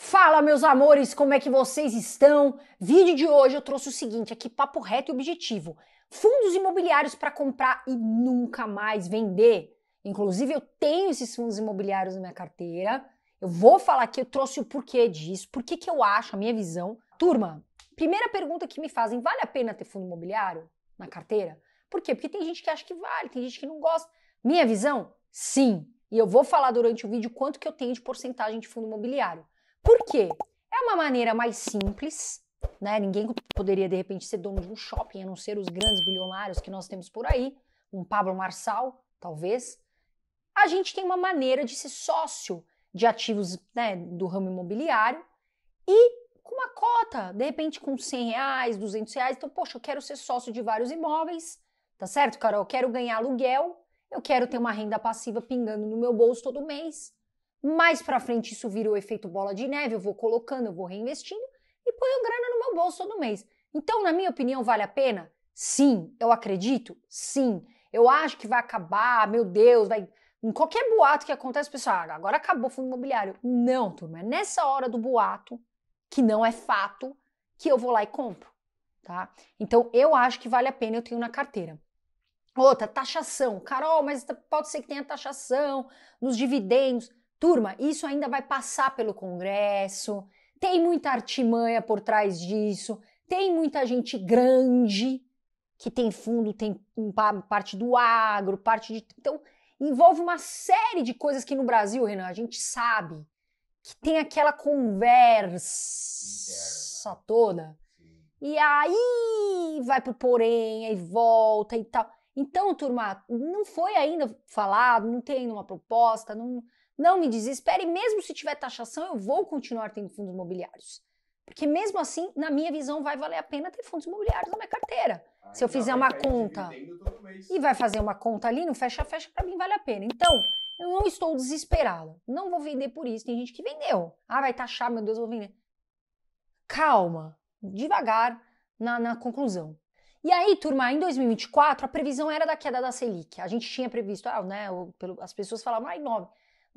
Fala, meus amores, como é que vocês estão? Vídeo de hoje eu trouxe o seguinte, aqui papo reto e objetivo. Fundos imobiliários para comprar e nunca mais vender. Inclusive eu tenho esses fundos imobiliários na minha carteira. Eu vou falar aqui, eu trouxe o porquê disso, por que que eu acho, a minha visão. Turma, primeira pergunta que me fazem, vale a pena ter fundo imobiliário na carteira? Por quê? Porque tem gente que acha que vale, tem gente que não gosta. Minha visão? Sim. E eu vou falar durante o vídeo quanto que eu tenho de porcentagem de fundo imobiliário. Por quê? É uma maneira mais simples, né? Ninguém poderia de repente ser dono de um shopping, a não ser os grandes bilionários que nós temos por aí, um Pablo Marçal, talvez. A gente tem uma maneira de ser sócio de ativos né, do ramo imobiliário e com uma cota, de repente com 100 reais, 200 reais. Então, poxa, eu quero ser sócio de vários imóveis, tá certo, Carol? Eu quero ganhar aluguel, eu quero ter uma renda passiva pingando no meu bolso todo mês. Mais para frente isso vira o efeito bola de neve, eu vou colocando, eu vou reinvestindo e ponho grana no meu bolso todo mês. Então, na minha opinião, vale a pena? Sim, eu acredito. Sim. Eu acho que vai acabar, meu Deus, vai em qualquer boato que acontece, pessoal, ah, agora acabou o fundo imobiliário. Não, turma, é nessa hora do boato, que não é fato, que eu vou lá e compro, tá? Então, eu acho que vale a pena, eu tenho na carteira. Outra, taxação. Carol, mas pode ser que tenha taxação nos dividendos. Turma, isso ainda vai passar pelo Congresso, tem muita artimanha por trás disso, tem muita gente grande que tem fundo, tem parte do agro, parte de. Então, envolve uma série de coisas que no Brasil, Renan, a gente sabe que tem aquela conversa toda. E aí vai pro porém, aí volta e tal. Então, turma, não foi ainda falado, não tem uma proposta, não, não me desespere, mesmo se tiver taxação, eu vou continuar tendo fundos imobiliários. Porque mesmo assim, na minha visão, vai valer a pena ter fundos imobiliários na minha carteira. Ah, se eu então fizer uma conta e vai fazer uma conta ali, não fecha, fecha, para mim vale a pena. Então, eu não estou desesperado. Não vou vender por isso. Tem gente que vendeu. Ah, vai taxar, meu Deus, eu vou vender. Calma, devagar na, na conclusão. E aí, turma, em 2024, a previsão era da queda da Selic. A gente tinha previsto, ah, né, as pessoas falavam, ai, 9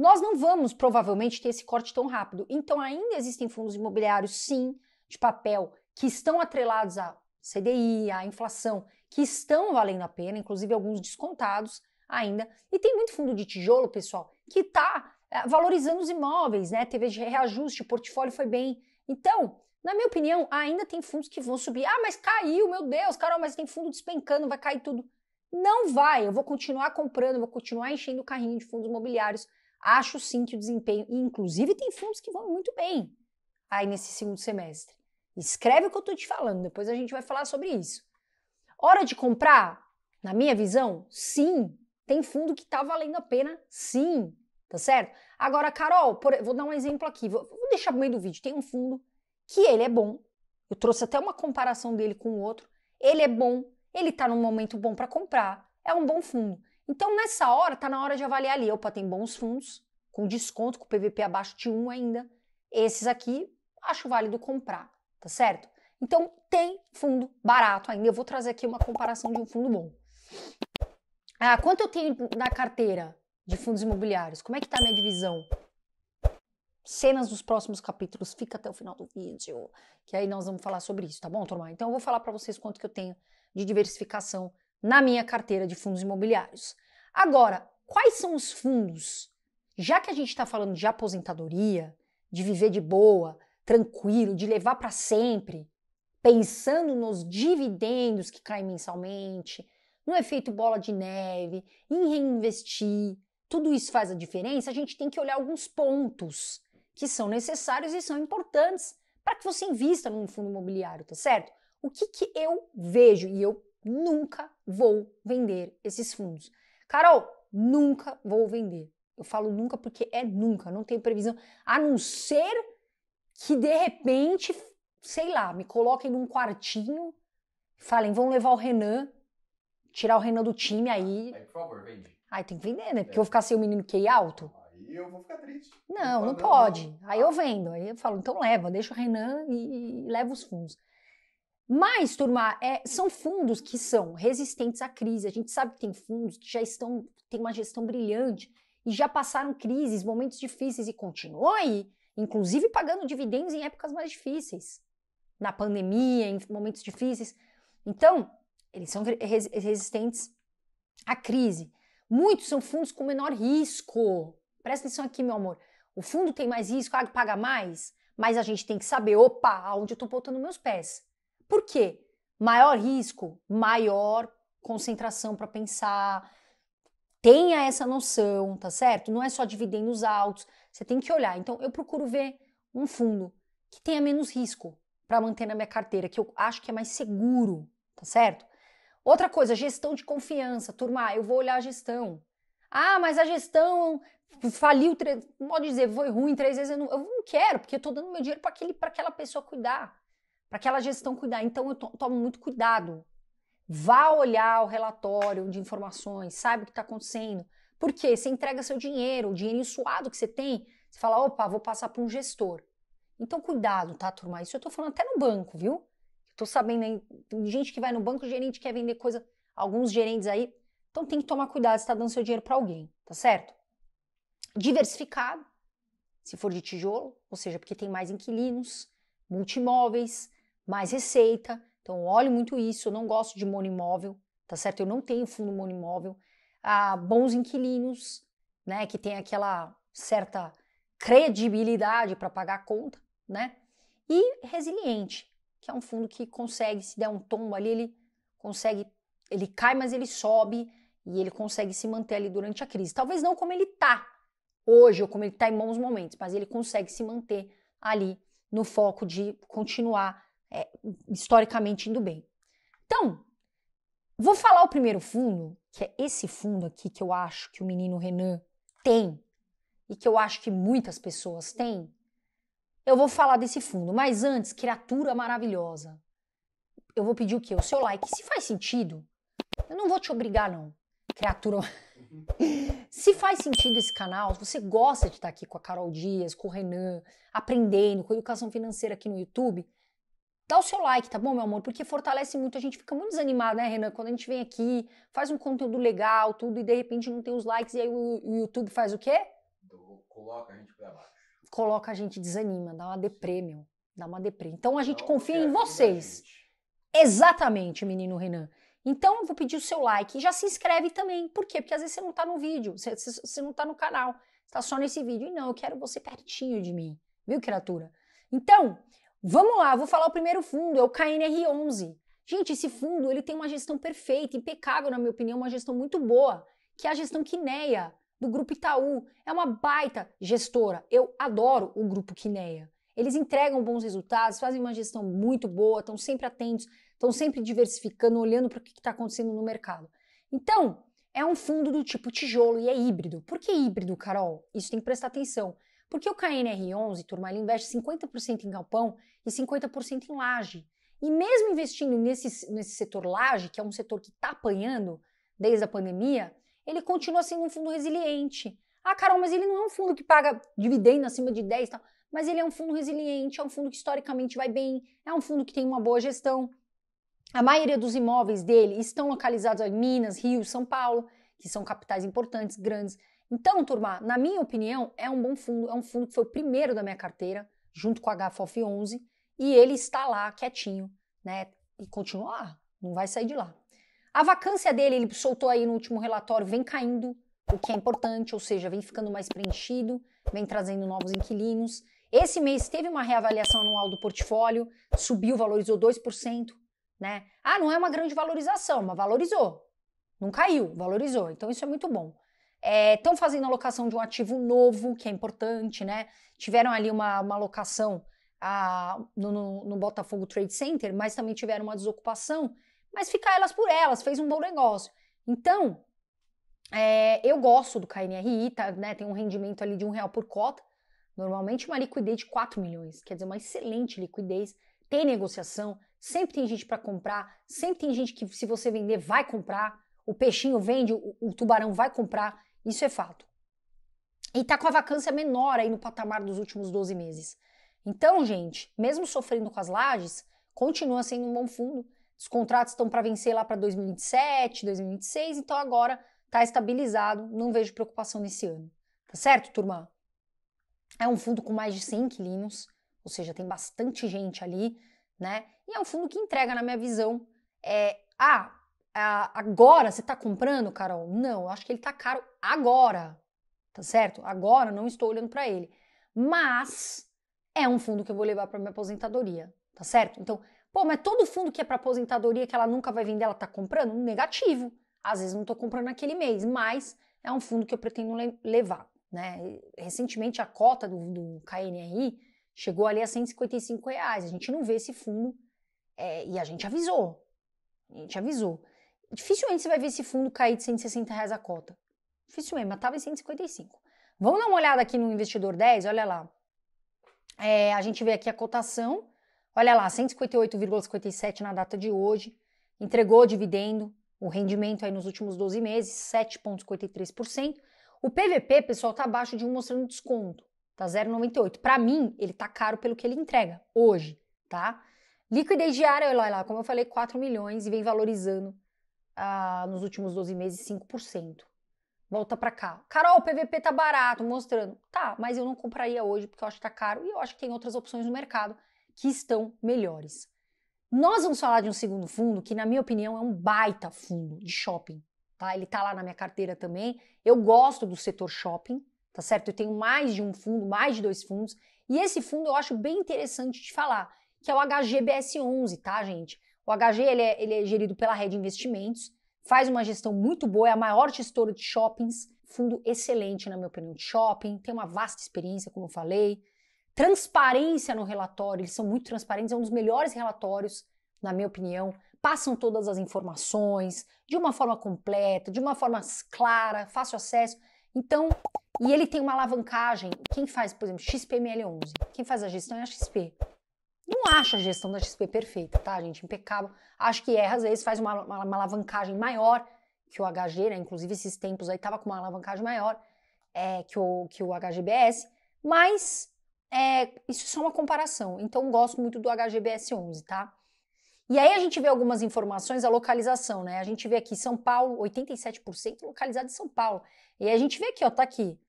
nós não vamos provavelmente ter esse corte tão rápido. Então, ainda existem fundos imobiliários, sim, de papel, que estão atrelados à CDI, à inflação, que estão valendo a pena, inclusive alguns descontados ainda. E tem muito fundo de tijolo, pessoal, que está é, valorizando os imóveis, né? Teve reajuste, o portfólio foi bem. Então, na minha opinião, ainda tem fundos que vão subir. Ah, mas caiu, meu Deus, Carol, mas tem fundo despencando, vai cair tudo. Não vai, eu vou continuar comprando, vou continuar enchendo o carrinho de fundos imobiliários, Acho sim que o desempenho, e inclusive tem fundos que vão muito bem aí nesse segundo semestre. Escreve o que eu estou te falando, depois a gente vai falar sobre isso. Hora de comprar? Na minha visão, sim. Tem fundo que está valendo a pena, sim. Tá certo? Agora, Carol, por, vou dar um exemplo aqui. Vou, vou deixar no meio do vídeo. Tem um fundo que ele é bom. Eu trouxe até uma comparação dele com o outro. Ele é bom, ele está num momento bom para comprar. É um bom fundo. Então, nessa hora, tá na hora de avaliar ali. Opa, tem bons fundos, com desconto, com PVP abaixo de 1 ainda. Esses aqui, acho válido comprar, tá certo? Então, tem fundo barato ainda. Eu vou trazer aqui uma comparação de um fundo bom. Ah, quanto eu tenho na carteira de fundos imobiliários? Como é que tá a minha divisão? Cenas dos próximos capítulos, fica até o final do vídeo, que aí nós vamos falar sobre isso, tá bom, turma? Então, eu vou falar para vocês quanto que eu tenho de diversificação na minha carteira de fundos imobiliários. Agora, quais são os fundos? Já que a gente está falando de aposentadoria, de viver de boa, tranquilo, de levar para sempre, pensando nos dividendos que caem mensalmente, no efeito bola de neve, em reinvestir, tudo isso faz a diferença. A gente tem que olhar alguns pontos que são necessários e são importantes para que você invista num fundo imobiliário, tá certo? O que, que eu vejo e eu nunca vou vender esses fundos. Carol, nunca vou vender. Eu falo nunca porque é nunca, não tenho previsão, a não ser que de repente, sei lá, me coloquem num quartinho, falem, vão levar o Renan, tirar o Renan do time aí. Aí, por favor, vende. Aí tem que vender, né? Porque é. eu vou ficar sem o menino QI alto. Aí eu vou ficar triste. Não, não, não pode. Não. Aí eu ah. vendo. Aí eu falo, então leva, deixa o Renan e, e leva os fundos. Mas, turma, é, são fundos que são resistentes à crise. A gente sabe que tem fundos que já estão, tem uma gestão brilhante e já passaram crises, momentos difíceis e continuam aí, inclusive pagando dividendos em épocas mais difíceis, na pandemia, em momentos difíceis. Então, eles são res resistentes à crise. Muitos são fundos com menor risco. Presta atenção aqui, meu amor. O fundo tem mais risco, ah, paga mais, mas a gente tem que saber, opa, aonde eu estou botando meus pés. Por quê? Maior risco, maior concentração para pensar. Tenha essa noção, tá certo? Não é só dividendos altos, você tem que olhar. Então, eu procuro ver um fundo que tenha menos risco para manter na minha carteira, que eu acho que é mais seguro, tá certo? Outra coisa, gestão de confiança. Turma, eu vou olhar a gestão. Ah, mas a gestão faliu, pode dizer, foi ruim três vezes. Eu não, eu não quero, porque eu estou dando meu dinheiro para aquela pessoa cuidar para aquela gestão cuidar. Então eu to tomo muito cuidado. Vá olhar o relatório de informações, sabe o que está acontecendo. Por quê? Você entrega seu dinheiro, o dinheirinho suado que você tem, você fala, opa, vou passar para um gestor. Então, cuidado, tá, turma? Isso eu estou falando até no banco, viu? Estou sabendo, hein? tem gente que vai no banco, o gerente quer vender coisa, alguns gerentes aí. Então, tem que tomar cuidado se está dando seu dinheiro para alguém, tá certo? Diversificado, se for de tijolo, ou seja, porque tem mais inquilinos, multimóveis, mais receita. Então, olho muito isso. Eu não gosto de imóvel, tá certo? Eu não tenho fundo imóvel. Ah, bons inquilinos, né? Que tem aquela certa credibilidade para pagar a conta, né? E resiliente, que é um fundo que consegue, se der um tombo ali, ele consegue, ele cai, mas ele sobe e ele consegue se manter ali durante a crise. Talvez não como ele tá hoje ou como ele tá em bons momentos, mas ele consegue se manter ali no foco de continuar é, historicamente indo bem. Então, vou falar o primeiro fundo, que é esse fundo aqui que eu acho que o menino Renan tem e que eu acho que muitas pessoas têm. Eu vou falar desse fundo, mas antes, criatura maravilhosa. Eu vou pedir o quê? O seu like. Se faz sentido, eu não vou te obrigar, não. Criatura. Se faz sentido esse canal, se você gosta de estar aqui com a Carol Dias, com o Renan, aprendendo, com educação financeira aqui no YouTube, Dá o seu like, tá bom, meu amor? Porque fortalece muito. A gente fica muito desanimado, né, Renan? Quando a gente vem aqui, faz um conteúdo legal, tudo, e de repente não tem os likes, e aí o, o YouTube faz o quê? Coloca a gente pra baixo. Coloca a gente, desanima, dá uma deprê, meu. Dá uma deprê. Então a gente não, confia em vocês. Exatamente, menino Renan. Então, eu vou pedir o seu like e já se inscreve também. Por quê? Porque às vezes você não tá no vídeo, você, você não tá no canal, tá só nesse vídeo. E não, eu quero você pertinho de mim, viu, criatura? Então, Vamos lá, vou falar o primeiro fundo, é o KNR11. Gente, esse fundo ele tem uma gestão perfeita, impecável, na minha opinião, uma gestão muito boa, que é a gestão Quineia, do Grupo Itaú. É uma baita gestora. Eu adoro o Grupo Quineia. Eles entregam bons resultados, fazem uma gestão muito boa, estão sempre atentos, estão sempre diversificando, olhando para o que está acontecendo no mercado. Então, é um fundo do tipo tijolo e é híbrido. Por que híbrido, Carol? Isso tem que prestar atenção. Por que o KNR11, turma, ele investe 50% em galpão e 50% em laje? E mesmo investindo nesse, nesse setor laje, que é um setor que está apanhando desde a pandemia, ele continua sendo um fundo resiliente. Ah, Carol, mas ele não é um fundo que paga dividendo acima de 10 e tal. Mas ele é um fundo resiliente, é um fundo que historicamente vai bem, é um fundo que tem uma boa gestão. A maioria dos imóveis dele estão localizados em Minas, Rio, São Paulo, que são capitais importantes, grandes. Então, turma, na minha opinião, é um bom fundo, é um fundo que foi o primeiro da minha carteira, junto com a HFOF 11, e ele está lá quietinho, né? E continua lá, não vai sair de lá. A vacância dele, ele soltou aí no último relatório, vem caindo, o que é importante, ou seja, vem ficando mais preenchido, vem trazendo novos inquilinos. Esse mês teve uma reavaliação anual do portfólio, subiu, valorizou 2%, né? Ah, não é uma grande valorização, mas valorizou. Não caiu, valorizou. Então isso é muito bom. Estão é, fazendo a locação de um ativo novo, que é importante, né? Tiveram ali uma, uma locação a, no, no, no, Botafogo Trade Center, mas também tiveram uma desocupação, mas ficar elas por elas, fez um bom negócio. Então, é, eu gosto do KNRI, tá, né, tem um rendimento ali de um real por cota, normalmente uma liquidez de 4 milhões, quer dizer, uma excelente liquidez, tem negociação, sempre tem gente para comprar, sempre tem gente que se você vender vai comprar, o peixinho vende, o, o tubarão vai comprar, isso é fato. E tá com a vacância menor aí no patamar dos últimos 12 meses. Então, gente, mesmo sofrendo com as lajes, continua sendo um bom fundo. Os contratos estão para vencer lá para 2027, 2026, então agora tá estabilizado, não vejo preocupação nesse ano. Tá certo, turma? É um fundo com mais de 100 inquilinos, ou seja, tem bastante gente ali, né? E é um fundo que entrega, na minha visão, é, ah, ah, agora você está comprando, Carol? Não, acho que ele está caro agora, tá certo? Agora não estou olhando para ele, mas é um fundo que eu vou levar para minha aposentadoria, tá certo? Então, pô, mas todo fundo que é para aposentadoria que ela nunca vai vender, ela está comprando? Negativo. Às vezes não estou comprando naquele mês, mas é um fundo que eu pretendo le levar, né? Recentemente a cota do, do KNRI chegou ali a 155 reais. A gente não vê esse fundo é, e a gente avisou. A gente avisou. Dificilmente você vai ver esse fundo cair de 160 reais a cota. Dificilmente, mas estava em 155. Vamos dar uma olhada aqui no investidor 10, olha lá. É, a gente vê aqui a cotação, olha lá, 158,57 na data de hoje. Entregou dividendo, o rendimento aí nos últimos 12 meses, 7,53%. O PVP, pessoal, tá abaixo de um mostrando desconto, tá 0,98. Para mim, ele tá caro pelo que ele entrega hoje, tá? Liquidez diária, olha lá, como eu falei, 4 milhões e vem valorizando ah, nos últimos 12 meses 5%. Volta para cá. Carol, o PVP tá barato, mostrando. Tá, mas eu não compraria hoje porque eu acho que tá caro e eu acho que tem outras opções no mercado que estão melhores. Nós vamos falar de um segundo fundo que, na minha opinião, é um baita fundo de shopping. Tá? Ele tá lá na minha carteira também. Eu gosto do setor shopping, tá certo? Eu tenho mais de um fundo, mais de dois fundos. E esse fundo eu acho bem interessante de falar, que é o HGBS11, tá, gente? O HG ele é, ele é gerido pela rede investimentos, faz uma gestão muito boa, é a maior gestora de shoppings, fundo excelente, na minha opinião, de shopping, tem uma vasta experiência, como eu falei. Transparência no relatório, eles são muito transparentes, é um dos melhores relatórios, na minha opinião. Passam todas as informações de uma forma completa, de uma forma clara, fácil acesso. Então, e ele tem uma alavancagem. Quem faz, por exemplo, XPML11, quem faz a gestão é a XP. Não acho a gestão da XP perfeita, tá, gente? Impecável. Acho que erra, às vezes faz uma, uma, uma alavancagem maior que o HG, né? Inclusive, esses tempos aí tava com uma alavancagem maior é, que, o, que o HGBS, mas é, isso é só uma comparação. Então, gosto muito do HGBS 11, tá? E aí a gente vê algumas informações a localização, né? A gente vê aqui São Paulo, 87% localizado em São Paulo. E a gente vê aqui, ó, tá aqui.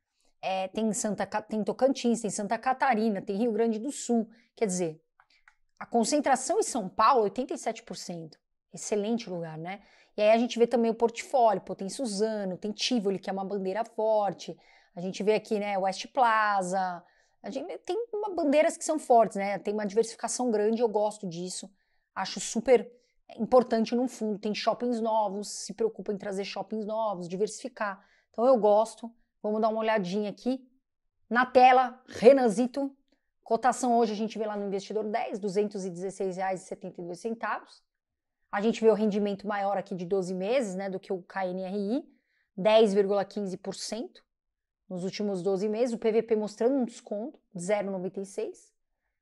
É, tem Santa tem Tocantins, tem Santa Catarina, tem Rio Grande do Sul. Quer dizer, a concentração em São Paulo, 87%. Excelente lugar, né? E aí a gente vê também o portfólio, pô, tem Suzano, tem Tivoli, que é uma bandeira forte. A gente vê aqui, né, West Plaza. A gente tem uma, bandeiras que são fortes, né? Tem uma diversificação grande, eu gosto disso. Acho super importante num fundo. Tem shoppings novos, se preocupa em trazer shoppings novos, diversificar. Então eu gosto. Vamos dar uma olhadinha aqui. Na tela, Renanzito. Cotação hoje a gente vê lá no investidor 10, R$ 216,72. A gente vê o rendimento maior aqui de 12 meses, né, do que o KNRI, 10,15% nos últimos 12 meses, o PVP mostrando um desconto de 0,96.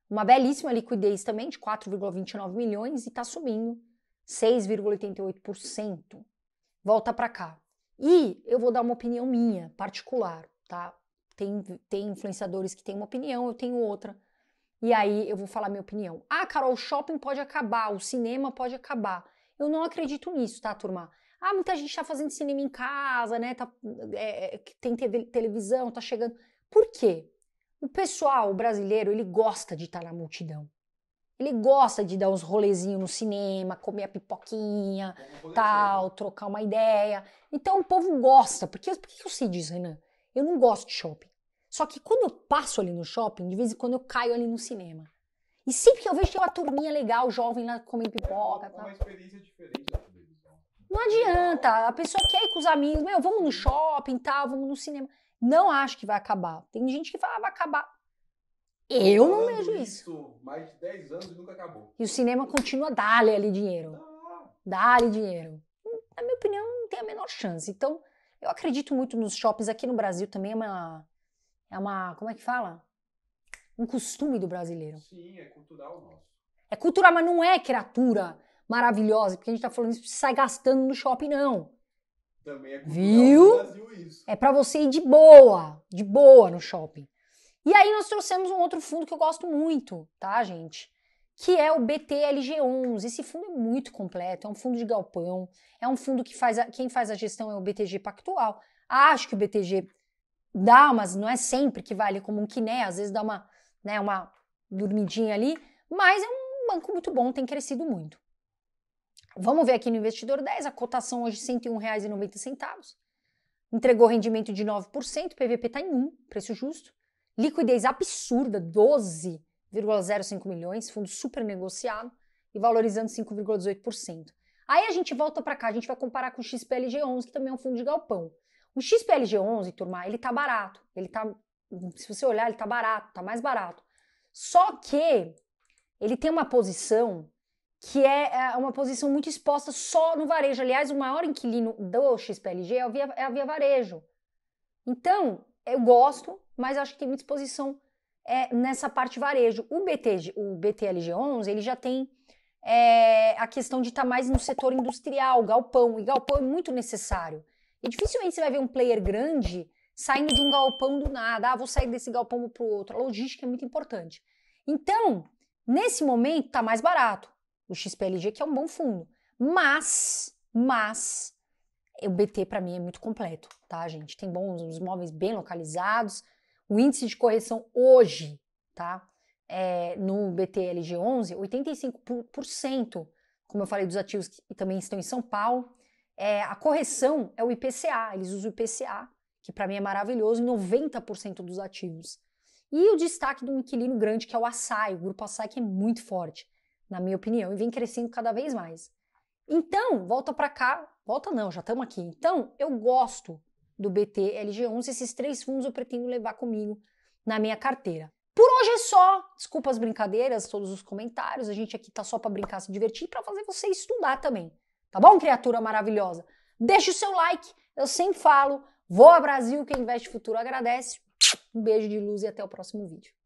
Uma belíssima liquidez também de 4,29 milhões e está subindo 6,88%. Volta para cá. E eu vou dar uma opinião minha, particular, tá? Tem, tem influenciadores que têm uma opinião, eu tenho outra. E aí eu vou falar minha opinião. Ah, Carol, o shopping pode acabar, o cinema pode acabar. Eu não acredito nisso, tá, turma? Ah, muita gente tá fazendo cinema em casa, né? Tá, é, é tem TV, televisão, tá chegando. Por quê? O pessoal o brasileiro, ele gosta de estar tá na multidão. Ele gosta de dar uns rolezinhos no cinema, comer a pipoquinha, tal, né? trocar uma ideia. Então o povo gosta. Por que, por que eu sei disso, Renan? Eu não gosto de shopping. Só que quando eu passo ali no shopping, de vez em quando eu caio ali no cinema. E sempre que eu vejo tem uma turminha legal, jovem lá comendo pipoca. É uma, uma experiência diferente Não adianta. A pessoa quer ir com os amigos, meu, vamos no shopping, tal, tá, vamos no cinema. Não acho que vai acabar. Tem gente que fala, ah, vai acabar. Eu não vejo isso. isso. Mais de 10 anos e nunca acabou. E o cinema continua dá-lhe ali dinheiro. Dá-lhe dinheiro. Na minha opinião, não tem a menor chance. Então, eu acredito muito nos shoppings aqui no Brasil também é uma é uma, como é que fala? Um costume do brasileiro. Sim, é cultural nosso. É cultural, mas não é criatura maravilhosa, porque a gente tá falando isso sai sair gastando no shopping, não. Também é cultural Viu? Brasil isso. É para você ir de boa, de boa no shopping. E aí nós trouxemos um outro fundo que eu gosto muito, tá, gente? Que é o BTLG11. Esse fundo é muito completo, é um fundo de galpão, é um fundo que faz a, quem faz a gestão é o BTG Pactual. Acho que o BTG dá, mas não é sempre que vale como um quiné, às vezes dá uma, né, uma dormidinha ali, mas é um banco muito bom, tem crescido muito. Vamos ver aqui no investidor 10, a cotação hoje R$ 101,90. Entregou rendimento de 9%, PVP está em 1, preço justo. Liquidez absurda, 12,05 milhões, fundo super negociado e valorizando 5,18%. Aí a gente volta para cá, a gente vai comparar com o XPLG11, que também é um fundo de galpão. O XPLG11, turma, ele tá barato. Ele tá, se você olhar, ele tá barato, tá mais barato. Só que ele tem uma posição que é, é uma posição muito exposta só no varejo. Aliás, o maior inquilino do XPLG é a Via, é a via Varejo. Então, eu gosto, mas acho que tem muita exposição é, nessa parte varejo. O, BT, o BTLG11, ele já tem é, a questão de estar tá mais no setor industrial, galpão, e galpão é muito necessário. E dificilmente você vai ver um player grande saindo de um galpão do nada. Ah, vou sair desse galpão para o outro. A logística é muito importante. Então, nesse momento, está mais barato. O XPLG, que é um bom fundo. Mas, mas, o BT para mim é muito completo, tá, gente? Tem bons os imóveis bem localizados. O índice de correção hoje, tá? É, no BTLG 11, 85%, como eu falei, dos ativos que também estão em São Paulo. É, a correção é o IPCA, eles usam o IPCA, que para mim é maravilhoso, em 90% dos ativos. E o destaque de um inquilino grande, que é o Açaí, o grupo Açaí que é muito forte, na minha opinião, e vem crescendo cada vez mais. Então, volta para cá, volta não, já estamos aqui. Então, eu gosto do BT LG11, esses três fundos eu pretendo levar comigo na minha carteira. Por hoje é só. Desculpa as brincadeiras, todos os comentários. A gente aqui tá só para brincar, se divertir e para fazer você estudar também. Tá bom, criatura maravilhosa? Deixe o seu like, eu sempre falo. Vou a Brasil, quem investe futuro agradece. Um beijo de luz e até o próximo vídeo.